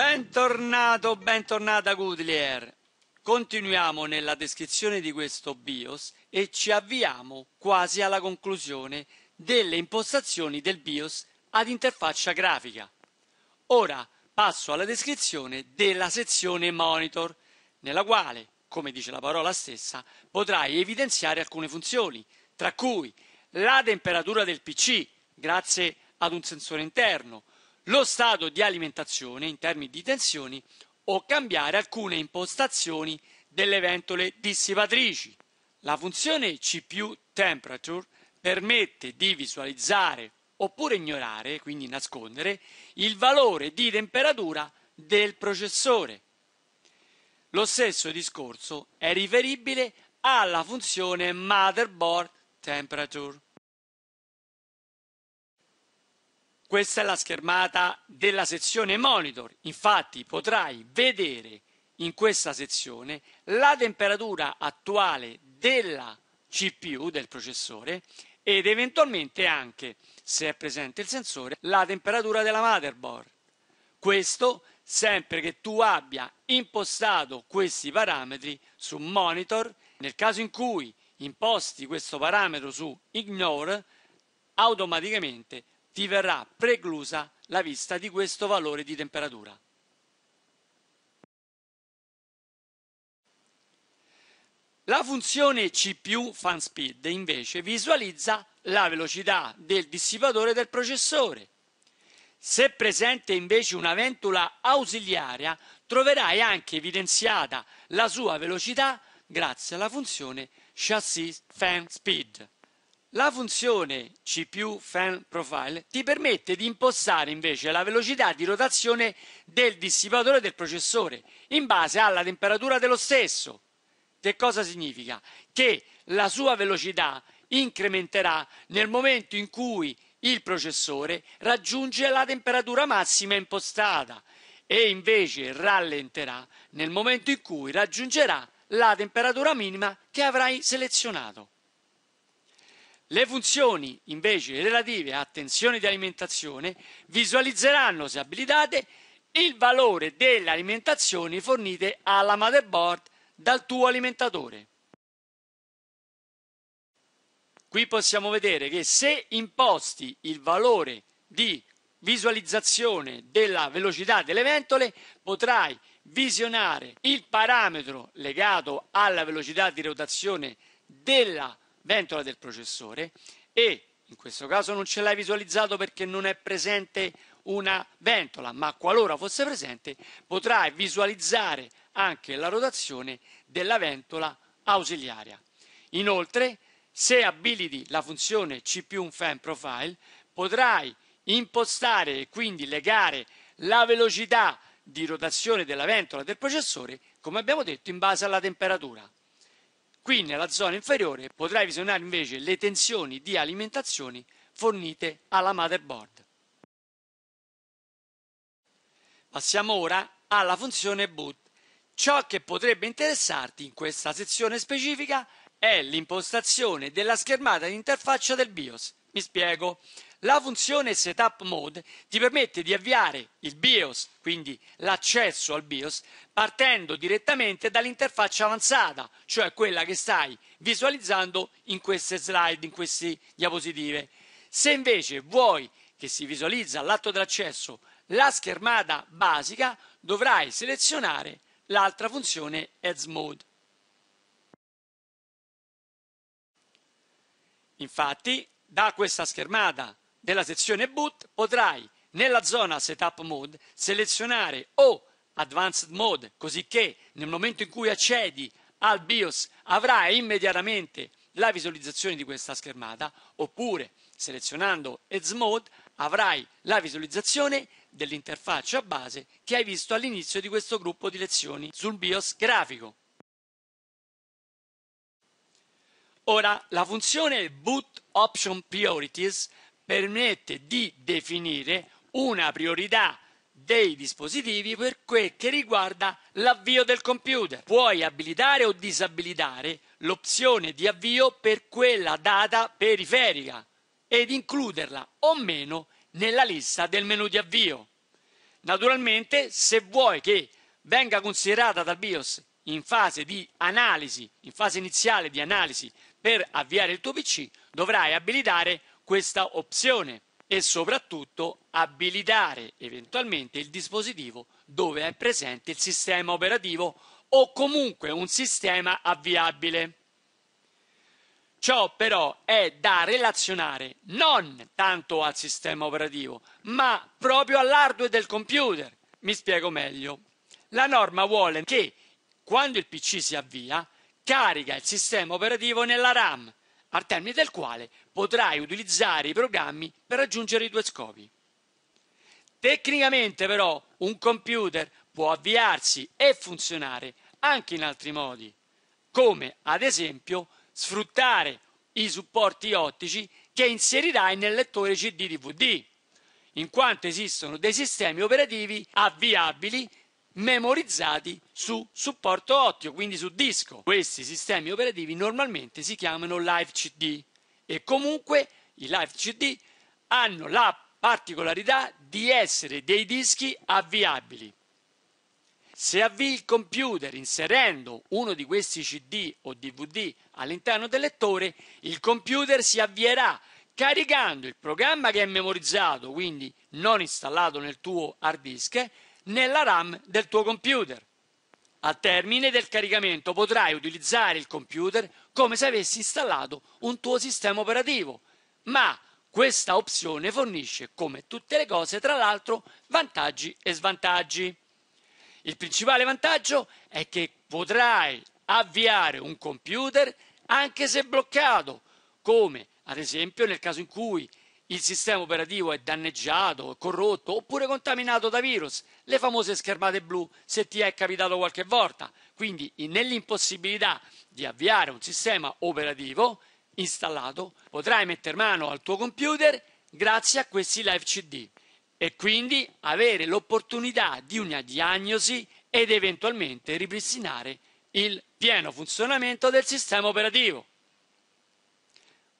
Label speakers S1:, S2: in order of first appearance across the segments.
S1: Bentornato, bentornata Goodlier. Continuiamo nella descrizione di questo BIOS e ci avviamo quasi alla conclusione delle impostazioni del BIOS ad interfaccia grafica. Ora passo alla descrizione della sezione monitor, nella quale, come dice la parola stessa, potrai evidenziare alcune funzioni, tra cui la temperatura del PC grazie ad un sensore interno, lo stato di alimentazione in termini di tensioni o cambiare alcune impostazioni delle ventole dissipatrici. La funzione CPU temperature permette di visualizzare oppure ignorare, quindi nascondere, il valore di temperatura del processore. Lo stesso discorso è riferibile alla funzione motherboard temperature. Questa è la schermata della sezione monitor. Infatti potrai vedere in questa sezione la temperatura attuale della CPU del processore ed eventualmente anche, se è presente il sensore, la temperatura della motherboard. Questo sempre che tu abbia impostato questi parametri su monitor. Nel caso in cui imposti questo parametro su ignore, automaticamente ti verrà preclusa la vista di questo valore di temperatura. La funzione CPU più fan speed invece visualizza la velocità del dissipatore del processore. Se presente invece una ventola ausiliaria, troverai anche evidenziata la sua velocità grazie alla funzione chassis fan speed. La funzione CPU più Fan Profile ti permette di impostare invece la velocità di rotazione del dissipatore del processore in base alla temperatura dello stesso. Che cosa significa? Che la sua velocità incrementerà nel momento in cui il processore raggiunge la temperatura massima impostata e invece rallenterà nel momento in cui raggiungerà la temperatura minima che avrai selezionato. Le funzioni invece relative a tensione di alimentazione visualizzeranno, se abilitate, il valore delle alimentazioni fornite alla motherboard dal tuo alimentatore. Qui possiamo vedere che se imposti il valore di visualizzazione della velocità delle ventole potrai visionare il parametro legato alla velocità di rotazione della ventola del processore e in questo caso non ce l'hai visualizzato perché non è presente una ventola, ma qualora fosse presente potrai visualizzare anche la rotazione della ventola ausiliaria. Inoltre, se abiliti la funzione CPU Fan Profile, potrai impostare e quindi legare la velocità di rotazione della ventola del processore, come abbiamo detto, in base alla temperatura. Qui nella zona inferiore potrai visionare invece le tensioni di alimentazione fornite alla motherboard. Passiamo ora alla funzione boot. Ciò che potrebbe interessarti in questa sezione specifica è l'impostazione della schermata di interfaccia del BIOS. Mi spiego. La funzione setup mode ti permette di avviare il BIOS, quindi l'accesso al BIOS, partendo direttamente dall'interfaccia avanzata, cioè quella che stai visualizzando in queste slide, in queste diapositive. Se invece vuoi che si visualizza all'atto dell'accesso la schermata basica, dovrai selezionare l'altra funzione Ads Mode. Infatti, da questa schermata nella sezione Boot potrai nella zona Setup Mode selezionare o Advanced Mode, così che nel momento in cui accedi al BIOS avrai immediatamente la visualizzazione di questa schermata, oppure selezionando Edge Mode avrai la visualizzazione dell'interfaccia base che hai visto all'inizio di questo gruppo di lezioni sul BIOS grafico. Ora, la funzione Boot Option Priorities permette di definire una priorità dei dispositivi per quel che riguarda l'avvio del computer. Puoi abilitare o disabilitare l'opzione di avvio per quella data periferica ed includerla o meno nella lista del menu di avvio. Naturalmente, se vuoi che venga considerata dal BIOS in fase di analisi, in fase iniziale di analisi per avviare il tuo PC, dovrai abilitare questa opzione e soprattutto abilitare eventualmente il dispositivo dove è presente il sistema operativo o comunque un sistema avviabile. Ciò però è da relazionare non tanto al sistema operativo, ma proprio all'hardware del computer. Mi spiego meglio. La norma vuole che quando il PC si avvia, carica il sistema operativo nella RAM al termine del quale potrai utilizzare i programmi per raggiungere i tuoi scopi. Tecnicamente però un computer può avviarsi e funzionare anche in altri modi, come ad esempio sfruttare i supporti ottici che inserirai nel lettore CD DVD, in quanto esistono dei sistemi operativi avviabili memorizzati su supporto ottimo, quindi su disco. Questi sistemi operativi normalmente si chiamano live CD e comunque i live CD hanno la particolarità di essere dei dischi avviabili. Se avvii il computer inserendo uno di questi CD o DVD all'interno del lettore, il computer si avvierà caricando il programma che è memorizzato, quindi non installato nel tuo hard disk, nella RAM del tuo computer. Al termine del caricamento potrai utilizzare il computer come se avessi installato un tuo sistema operativo, ma questa opzione fornisce, come tutte le cose, tra l'altro, vantaggi e svantaggi. Il principale vantaggio è che potrai avviare un computer anche se bloccato, come ad esempio nel caso in cui il sistema operativo è danneggiato, corrotto oppure contaminato da virus, le famose schermate blu se ti è capitato qualche volta. Quindi nell'impossibilità di avviare un sistema operativo installato potrai metter mano al tuo computer grazie a questi live CD e quindi avere l'opportunità di una diagnosi ed eventualmente ripristinare il pieno funzionamento del sistema operativo.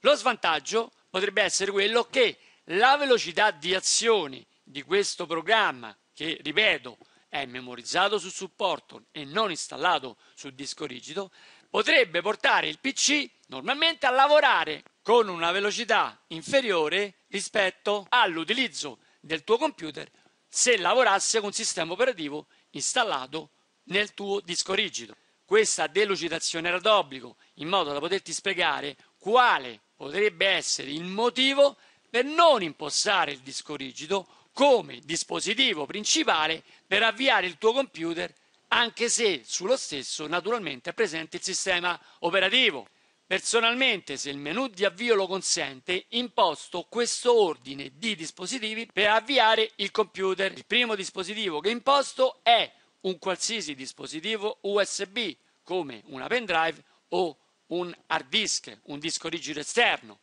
S1: Lo svantaggio potrebbe essere quello che la velocità di azione di questo programma, che ripeto è memorizzato sul supporto e non installato sul disco rigido, potrebbe portare il PC normalmente a lavorare con una velocità inferiore rispetto all'utilizzo del tuo computer se lavorasse con un sistema operativo installato nel tuo disco rigido. Questa delucidazione era d'obbligo in modo da poterti spiegare quale potrebbe essere il motivo per non impostare il disco rigido come dispositivo principale per avviare il tuo computer anche se sullo stesso naturalmente è presente il sistema operativo. Personalmente, se il menu di avvio lo consente, imposto questo ordine di dispositivi per avviare il computer. Il primo dispositivo che imposto è un qualsiasi dispositivo USB come una pendrive o un un hard disk, un disco rigido esterno.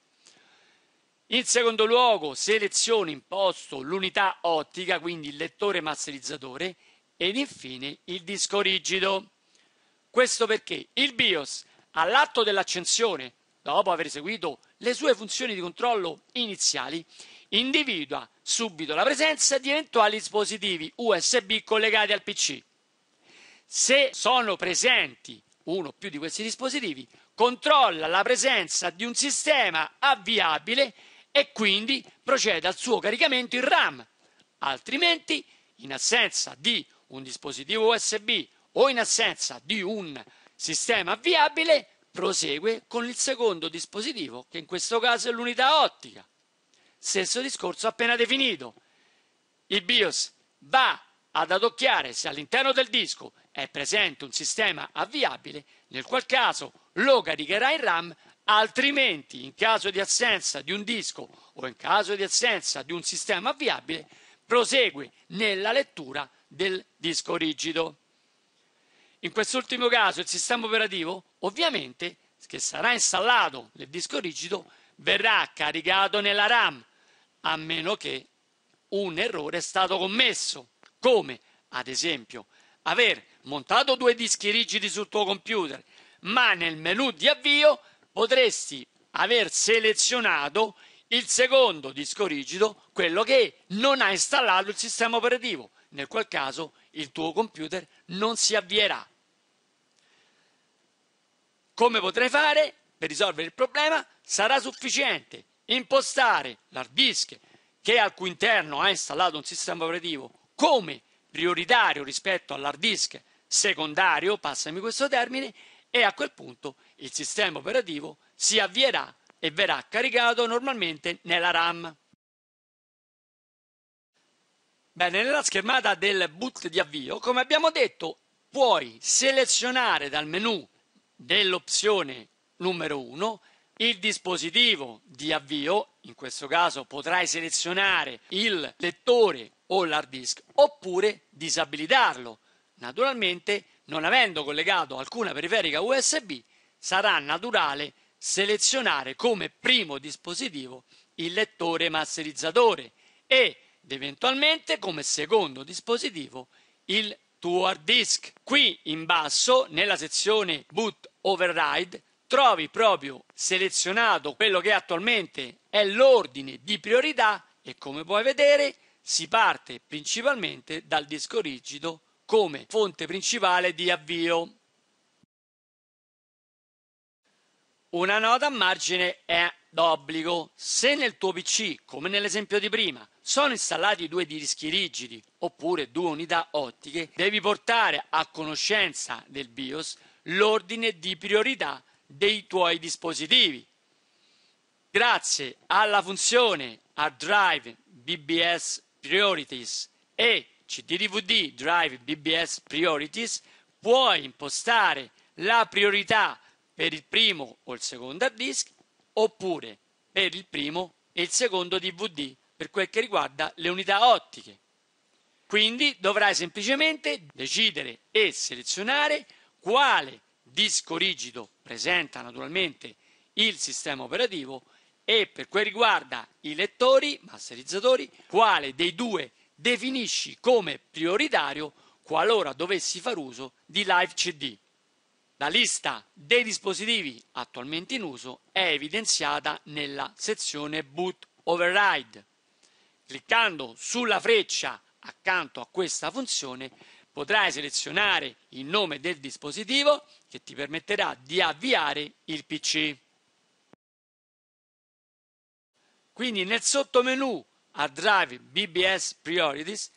S1: In secondo luogo, selezione in posto l'unità ottica, quindi il lettore masterizzatore, ed infine il disco rigido. Questo perché il BIOS all'atto dell'accensione, dopo aver eseguito le sue funzioni di controllo iniziali, individua subito la presenza di eventuali dispositivi USB collegati al PC. Se sono presenti uno o più di questi dispositivi, controlla la presenza di un sistema avviabile e quindi procede al suo caricamento in RAM, altrimenti in assenza di un dispositivo USB o in assenza di un sistema avviabile prosegue con il secondo dispositivo che in questo caso è l'unità ottica. Stesso discorso appena definito. Il BIOS va ad adocchiare se all'interno del disco è presente un sistema avviabile, nel qual caso lo caricherà in RAM, altrimenti in caso di assenza di un disco o in caso di assenza di un sistema avviabile, prosegue nella lettura del disco rigido. In quest'ultimo caso il sistema operativo ovviamente che sarà installato nel disco rigido verrà caricato nella RAM a meno che un errore è stato commesso, come ad esempio aver montato due dischi rigidi sul tuo computer ma nel menu di avvio potresti aver selezionato il secondo disco rigido, quello che non ha installato il sistema operativo, nel qual caso il tuo computer non si avvierà. Come potrai fare per risolvere il problema? Sarà sufficiente impostare l'hard disk che al cui interno ha installato un sistema operativo come prioritario rispetto all'hard disk secondario, passami questo termine, e a quel punto il sistema operativo si avvierà e verrà caricato normalmente nella RAM. Bene, nella schermata del boot di avvio, come abbiamo detto, puoi selezionare dal menu dell'opzione numero 1 il dispositivo di avvio, in questo caso potrai selezionare il lettore o l'hard disk oppure disabilitarlo, naturalmente non avendo collegato alcuna periferica USB, sarà naturale selezionare come primo dispositivo il lettore masterizzatore ed eventualmente come secondo dispositivo il tuo hard disk. Qui in basso, nella sezione Boot Override, trovi proprio selezionato quello che attualmente è l'ordine di priorità e come puoi vedere si parte principalmente dal disco rigido come fonte principale di avvio. Una nota a margine è d'obbligo. Se nel tuo PC, come nell'esempio di prima, sono installati due dischi rigidi oppure due unità ottiche, devi portare a conoscenza del BIOS l'ordine di priorità dei tuoi dispositivi. Grazie alla funzione hard drive BBS Priorities e CD-DVD Drive BBS Priorities puoi impostare la priorità per il primo o il secondo hard disk oppure per il primo e il secondo DVD per quel che riguarda le unità ottiche. Quindi dovrai semplicemente decidere e selezionare quale disco rigido presenta naturalmente il sistema operativo e per quel riguarda i lettori, masterizzatori, quale dei due definisci come prioritario qualora dovessi far uso di Live CD. La lista dei dispositivi attualmente in uso è evidenziata nella sezione Boot Override. Cliccando sulla freccia accanto a questa funzione potrai selezionare il nome del dispositivo che ti permetterà di avviare il PC. Quindi nel sottomenu a Drive BBS Priorities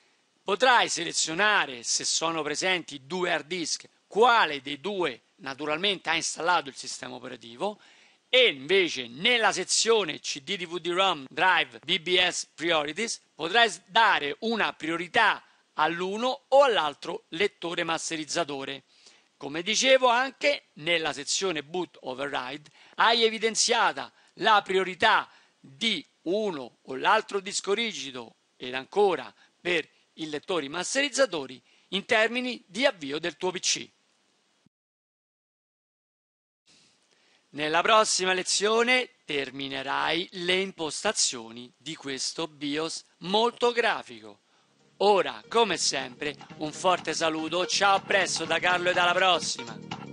S1: potrai selezionare se sono presenti due hard disk, quale dei due naturalmente ha installato il sistema operativo e invece nella sezione CD DVD ROM Drive BBS Priorities potrai dare una priorità all'uno o all'altro lettore masterizzatore. Come dicevo anche nella sezione Boot Override hai evidenziata la priorità di uno o l'altro disco rigido ed ancora per i lettori masterizzatori in termini di avvio del tuo PC. Nella prossima lezione terminerai le impostazioni di questo BIOS molto grafico. Ora, come sempre, un forte saluto, ciao a presto da Carlo e dalla prossima!